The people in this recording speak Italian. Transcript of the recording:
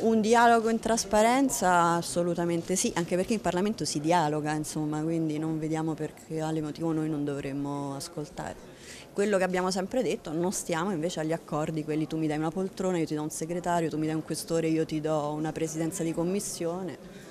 Un dialogo in trasparenza assolutamente sì, anche perché in Parlamento si dialoga, insomma, quindi non vediamo per quale motivo noi non dovremmo ascoltare. Quello che abbiamo sempre detto, non stiamo invece agli accordi, quelli tu mi dai una poltrona, io ti do un segretario, tu mi dai un questore, io ti do una presidenza di commissione.